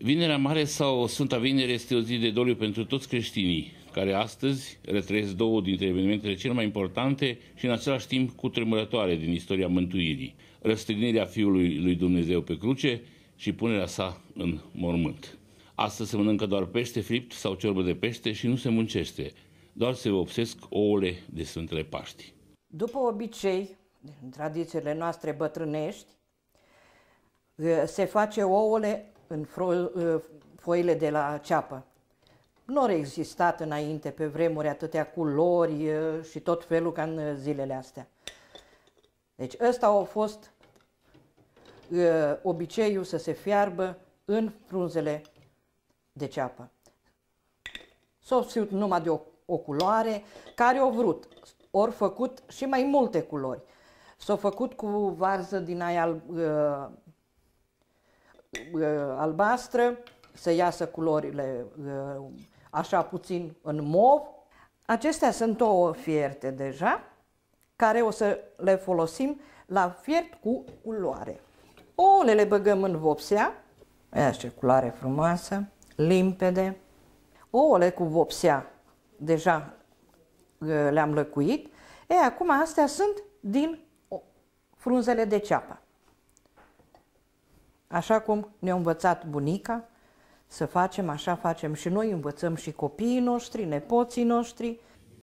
Vinerea Mare sau Sfânta Vinere este o zi de doliu pentru toți creștinii, care astăzi retrăiesc două dintre evenimentele cele mai importante și în același timp tremurătoare din istoria mântuirii, răstignirea Fiului lui Dumnezeu pe cruce și punerea sa în mormânt. Astăzi se mănâncă doar pește fript sau ciorbă de pește și nu se muncește, doar se vopsesc ouăle de Sfântele Paști. După obicei, în tradițiile noastre bătrânești, se face ouăle în uh, foile de la ceapă. Nu au existat înainte, pe vremuri, atâtea culori uh, și tot felul ca în zilele astea. Deci ăsta a fost uh, obiceiul să se fiarbă în frunzele de ceapă. S-au obținut numai de o, o culoare care au vrut. Ori făcut și mai multe culori. S-au făcut cu varză din aia uh, albastră, să iasă culorile așa puțin în mov. Acestea sunt două fierte deja, care o să le folosim la fiert cu culoare. Ouăle le băgăm în vopsea, Ia ce culoare frumoasă, limpede. Ouăle cu vopsea deja le-am lăcuit. E, acum astea sunt din frunzele de ceapă. Așa cum ne-a învățat bunica să facem, așa facem și noi, învățăm și copiii noștri, nepoții noștri,